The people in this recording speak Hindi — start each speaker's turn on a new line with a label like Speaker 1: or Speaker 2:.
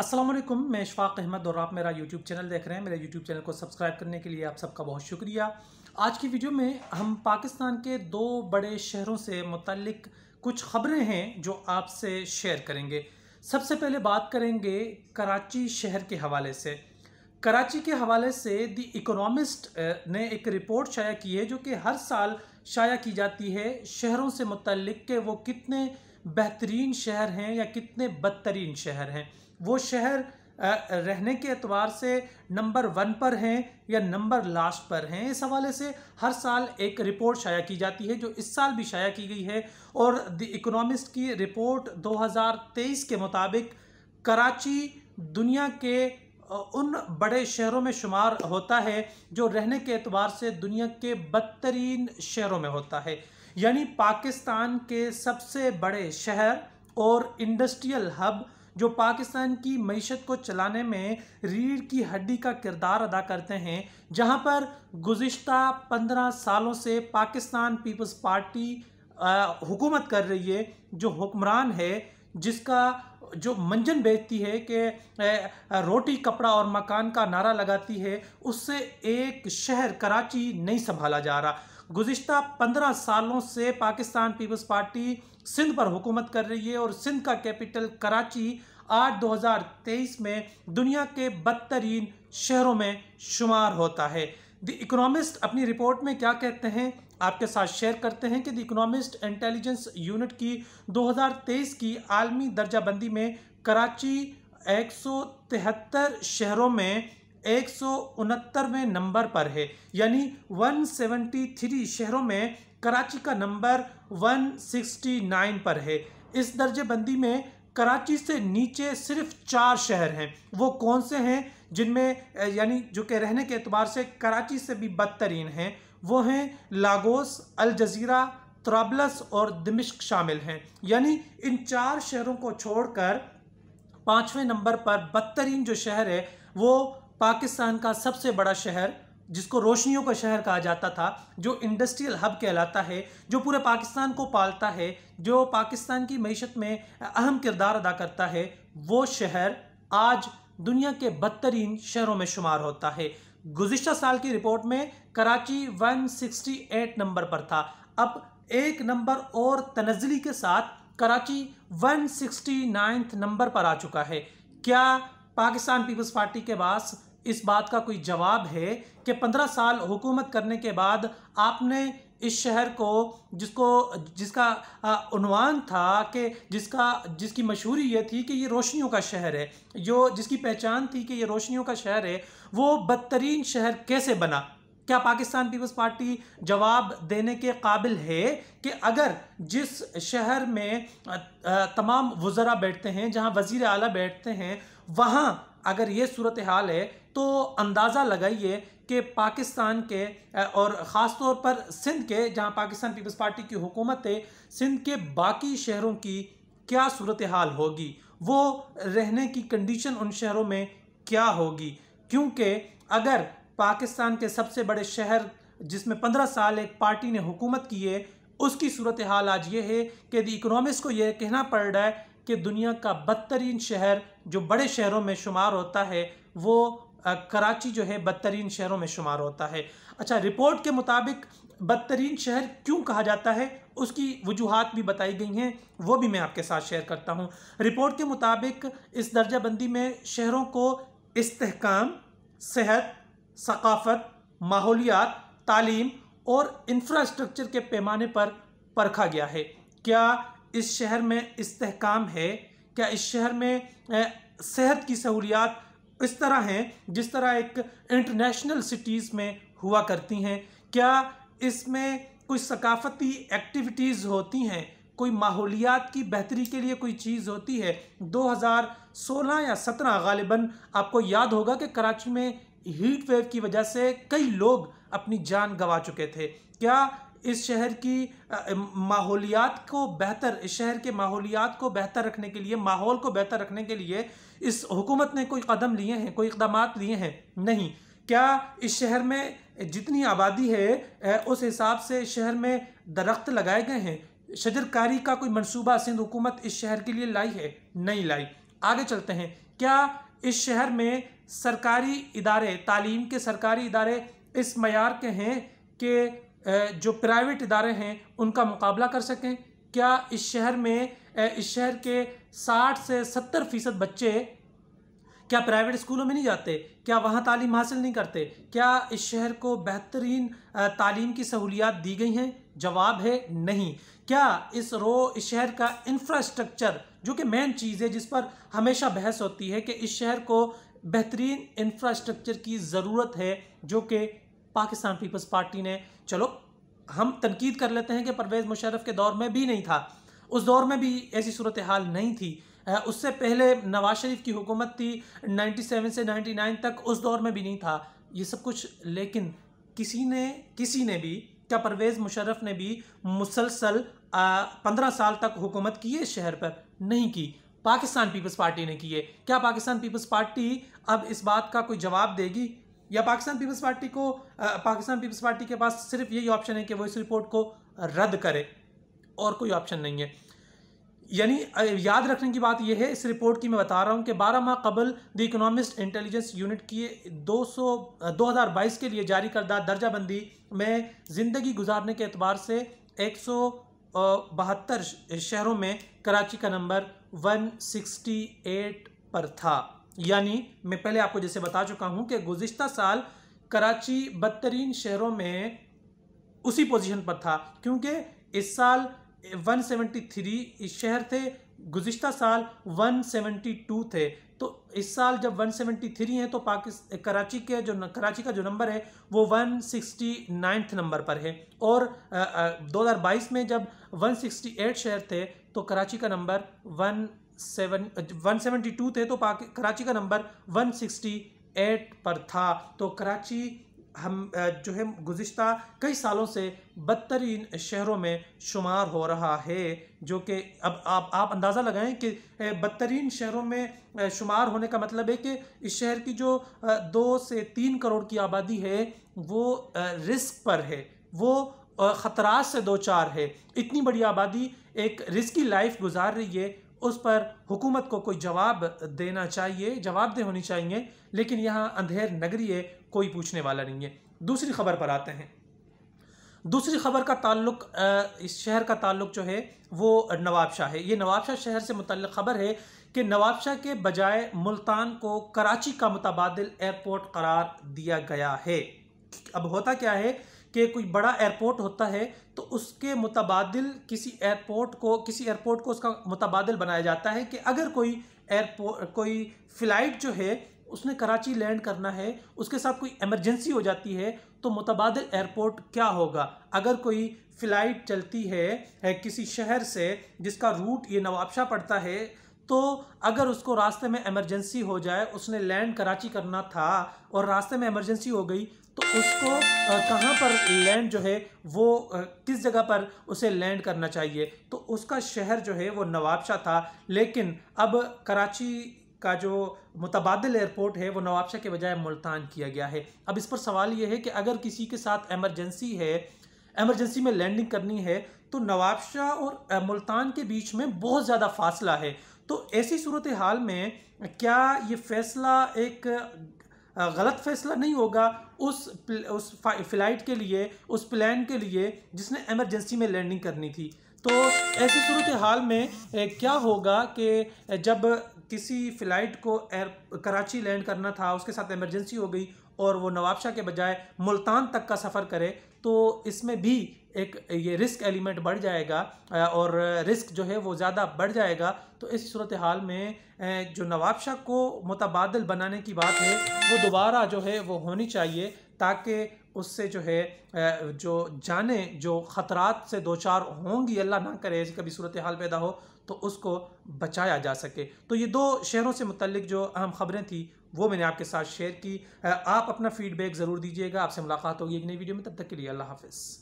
Speaker 1: असलम मैं इशफाक अहमद और आप मेरा यूट्यूब चैनल देख रहे हैं मेरे यूट्यूब चैनल को सब्सक्राइब करने के लिए आप सबका बहुत शुक्रिया आज की वीडियो में हम पाकिस्तान के दो बड़े शहरों से मतलब कुछ खबरें हैं जो आपसे शेयर करेंगे सबसे पहले बात करेंगे कराची शहर के हवाले से कराची के हवाले से दी इकोनॉमिस्ट ने एक रिपोर्ट शाया की है जो कि हर साल शाया की जाती है शहरों से मतलब के वो कितने बेहतरीन शहर हैं या कितने बदतरीन शहर हैं वो शहर रहने के अतवार से नंबर वन पर हैं या नंबर लास्ट पर हैं इस हवाले से हर साल एक रिपोर्ट शाया की जाती है जो इस साल भी शाया की गई है और द इकोनॉमिस्ट की रिपोर्ट 2023 के मुताबिक कराची दुनिया के उन बड़े शहरों में शुमार होता है जो रहने के अतबार से दुनिया के बदतरीन शहरों में होता है यानी पाकिस्तान के सबसे बड़े शहर और इंडस्ट्रियल हब जो पाकिस्तान की मीशत को चलाने में रीढ़ की हड्डी का किरदार अदा करते हैं जहां पर गुज्त पंद्रह सालों से पाकिस्तान पीपल्स पार्टी हुकूमत कर रही है जो हुक्मरान है जिसका जो मंजन बेचती है कि रोटी कपड़ा और मकान का नारा लगाती है उससे एक शहर कराची नहीं संभाला जा रहा गुज्त पंद्रह सालों से पाकिस्तान पीपल्स पार्टी सिंध पर हुकूमत कर रही है और सिंध का कैपिटल कराची आठ 2023 में दुनिया के बदतरीन शहरों में शुमार होता है द इकोनॉमिस्ट अपनी रिपोर्ट में क्या कहते हैं आपके साथ शेयर करते हैं कि द इकोनॉमिस्ट इंटेलिजेंस यूनिट की 2023 की आलमी दर्जाबंदी में कराची एक शहरों में एक में नंबर पर है यानी 173 शहरों में कराची का नंबर 169 पर है इस दर्जेबंदी में कराची से नीचे सिर्फ चार शहर हैं वो कौन से हैं जिनमें यानी जो कि रहने के अतबार से कराची से भी बदतरीन हैं वो हैं लागोस अल जजीरा त्राबलस और दमिश्क शामिल हैं यानी इन चार शहरों को छोड़कर पाँचवें नंबर पर बदतरीन जो शहर है वो पाकिस्तान का सबसे बड़ा शहर जिसको रोशनियों का शहर कहा जाता था जो इंडस्ट्रियल हब कहलाता है जो पूरे पाकिस्तान को पालता है जो पाकिस्तान की मीशत में अहम किरदार अदा करता है वो शहर आज दुनिया के बदतरीन शहरों में शुमार होता है गुजशत साल की रिपोर्ट में कराची 168 नंबर पर था अब एक नंबर और तनजली के साथ कराची 169 नंबर पर आ चुका है क्या पाकिस्तान पीपल्स पार्टी के पास इस बात का कोई जवाब है कि पंद्रह साल हुकूमत करने के बाद आपने इस शहर को जिसको जिसका उनवान था कि जिसका जिसकी मशहूरी ये थी कि ये रोशनियों का शहर है जो जिसकी पहचान थी कि ये रोशनियों का शहर है वो बदतरीन शहर कैसे बना क्या पाकिस्तान पीपल्स पार्टी जवाब देने के काबिल है कि अगर जिस शहर में तमाम वज़रा बैठते हैं जहां वज़ी अला बैठते हैं वहाँ अगर ये सूरत हाल है तो अंदाज़ा लगाइए कि पाकिस्तान के और ख़ास तौर पर सिंध के जहां पाकिस्तान पीपल्स पार्टी की हुकूमत है सिंध के बाकी शहरों की क्या सूरत हाल होगी वो रहने की कंडीशन उन शहरों में क्या होगी क्योंकि अगर पाकिस्तान के सबसे बड़े शहर जिसमें पंद्रह साल एक पार्टी ने हुकूमत की है उसकी सूरत हाल आज ये है कि यदि इकोनॉमिक्स को यह कहना पड़ रहा है कि दुनिया का बदतरीन शहर जो बड़े शहरों में शुमार होता है वो कराची जो है बदतरीन शहरों में शुमार होता है अच्छा रिपोर्ट के मुताबिक बदतरीन शहर क्यों कहा जाता है उसकी वजूहत भी बताई गई हैं वो भी मैं आपके साथ शेयर करता हूँ रिपोर्ट के मुताबिक इस दर्जाबंदी में शहरों को इसकाम सेहत सकाफत माहौलियात तालीम और इंफ्रास्ट्रक्चर के पैमाने पर परखा गया है क्या इस शहर में इस्तकाम है क्या इस शहर में सेहत की सहूलियात इस तरह हैं जिस तरह एक इंटरनेशनल सिटीज़ में हुआ करती हैं क्या इसमें कोई सकाफती एक्टिविटीज़ होती हैं कोई माहौलियात की बेहतरी के लिए कोई चीज़ होती है 2016 या 17 गालिबा आपको याद होगा कि कराची में हीट वेव की वजह से कई लोग अपनी जान गंवा चुके थे क्या इस शहर की माहौलियात को बेहतर इस शहर के माहौलियात को बेहतर रखने के लिए माहौल को बेहतर रखने के लिए इस हुकूमत ने कोई कदम लिए हैं कोई इकदाम लिए हैं नहीं क्या इस शहर में जितनी आबादी है उस हिसाब से शहर में दरख्त लगाए गए हैं शजरकारी का कोई मनसूबा सिंध हुकूमत इस शहर के लिए लाई है नहीं लाई आगे चलते हैं क्या इस शहर में सरकारी इदारे तालीम के सरकारी इदारे इस मैार के हैं कि जो प्राइवेट इदारे हैं उनका मुकाबला कर सकें क्या इस शहर में इस शहर के 60 से 70 फीसद बच्चे क्या प्राइवेट स्कूलों में नहीं जाते क्या वहाँ तालीम हासिल नहीं करते क्या इस शहर को बेहतरीन तालीम की सहूलियात दी गई हैं जवाब है नहीं क्या इस रो इस शहर का इंफ्रास्ट्रक्चर जो कि मेन चीज़ है जिस पर हमेशा बहस होती है कि इस शहर को बेहतरीन इंफ्रास्ट्रक्चर की ज़रूरत है जो कि पाकिस्तान पीपल्स पार्टी ने चलो हम तनकीद कर लेते हैं कि परवेज़ मुशरफ के दौर में भी नहीं था उस दौर में भी ऐसी सूरत हाल नहीं थी उससे पहले नवाज शरीफ की हुकूमत थी 97 से 99 तक उस दौर में भी नहीं था ये सब कुछ लेकिन किसी ने किसी ने भी क्या परवेज़ मुशर्रफ ने भी मुसलसल पंद्रह साल तक हुकूमत की है शहर पर नहीं की पाकिस्तान पीपल्स पार्टी ने की है क्या पाकिस्तान पीपल्स पार्टी अब इस बात का कोई जवाब देगी या पाकिस्तान पीपल्स पार्टी को पाकिस्तान पीपल्स पार्टी के पास सिर्फ यही ऑप्शन है कि वो इस रिपोर्ट को रद्द करे और कोई ऑप्शन नहीं है यानी याद रखने की बात यह है इस रिपोर्ट की मैं बता रहा हूँ कि 12 माह कबल द इकोनॉमिस्ट इंटेलिजेंस यूनिट की 200 2022 के लिए जारी करदा दर्जाबंदी में ज़िंदगी गुजारने के अतबार से एक बहत्तर शहरों में कराची का नंबर 168 पर था यानी मैं पहले आपको जैसे बता चुका हूं कि गुजशत साल कराची बदतरीन शहरों में उसी पोजीशन पर था क्योंकि इस साल 173 शहर थे गुज्त साल 172 थे तो इस साल जब 173 हैं तो पाकिस्तान कराची के जो कराची का जो नंबर है वो 169 नंबर पर है और आ, आ, 2022 में जब 168 शहर थे तो कराची का number one seven one seventy two थे तो कराची का नंबर वन सिक्सटी एट पर था तो कराची हम जो है गुज्त कई सालों से बदतरीन शहरों में शुमार हो रहा है जो कि अब आप आप अंदाज़ा लगाएं कि बदतरीन शहरों में शुमार होने का मतलब है कि इस शहर की जो दो से तीन करोड़ की आबादी है वो रिस्क पर है वो ख़तरा से दो चार है इतनी बड़ी आबादी एक रिस्की लाइफ गुजार रही है उस पर हुकूमत को कोई जवाब देना चाहिए जवाब दे होनी चाहिए लेकिन यहाँ अंधेर नगरी है कोई पूछने वाला नहीं है दूसरी खबर पर आते हैं दूसरी खबर का ताल्लुक इस शहर का ताल्लुक जो है वो नवाबशाह है ये नवाबशाह शहर से मुतल खबर है कि नवाबशाह के बजाय मुल्तान को कराची का मुतबाद एयरपोर्ट करार दिया गया है अब होता क्या है के कोई बड़ा एयरपोर्ट होता है तो उसके मुतबादल किसी एयरपोर्ट को किसी एयरपोर्ट को उसका मुतबादल बनाया जाता है कि अगर कोई एयरपोर्ट कोई फ़्लाइट जो है उसने कराची लैंड करना है उसके साथ कोई एमरजेंसी हो जाती है तो मुतबादल एयरपोर्ट क्या होगा अगर कोई फ़्लाइट चलती है, है किसी शहर से जिसका रूट ये नवाबशाह पड़ता है तो अगर उसको रास्ते में इमरजेंसी हो जाए उसने लैंड कराची करना था और रास्ते में इमरजेंसी हो गई तो उसको कहाँ पर लैंड जो है वो किस जगह पर उसे लैंड करना चाहिए तो उसका शहर जो है वो नवाबशाह था लेकिन अब कराची का जो मुतबादल एयरपोर्ट है वो नवाबशाह के बजाय मुल्तान किया गया है अब इस पर सवाल ये है कि अगर किसी के साथ एमरजेंसी है एमरजेंसी में लैंडिंग करनी है तो नवाबशाह और मुल्तान के बीच में बहुत ज़्यादा फासला है तो ऐसी सूरत हाल में क्या ये फैसला एक गलत फैसला नहीं होगा उस उस फ्लाइट के लिए उस प्लान के लिए जिसने एमरजेंसी में लैंडिंग करनी थी तो ऐसी सूरत हाल में क्या होगा कि जब किसी फ़्लाइट को एयर कराची लैंड करना था उसके साथ एमरजेंसी हो गई और वो नवाबशाह के बजाय मुल्तान तक का सफ़र करे तो इसमें भी एक ये रिस्क एलिमेंट बढ़ जाएगा और रिस्क जो है वो ज़्यादा बढ़ जाएगा तो इस सूरत हाल में जो नवाब शाह को मुतबादल बनाने की बात है वो दोबारा जो है वो होनी चाहिए ताकि उससे जो है जो जाने जो ख़तरात से दो चार होंगी अल्लाह ना करे ऐसी कभी सूरत हाल पैदा हो तो उसको बचाया जा सके तो ये दो शहरों से मतलब जो अहम ख़बरें थी वो मैंने आपके साथ शेयर की आप अपना फीडबैक ज़रूर दीजिएगा आपसे मुलाकात होगी एक नई वीडियो में तब तक के लिए अल्लाह हाफिज़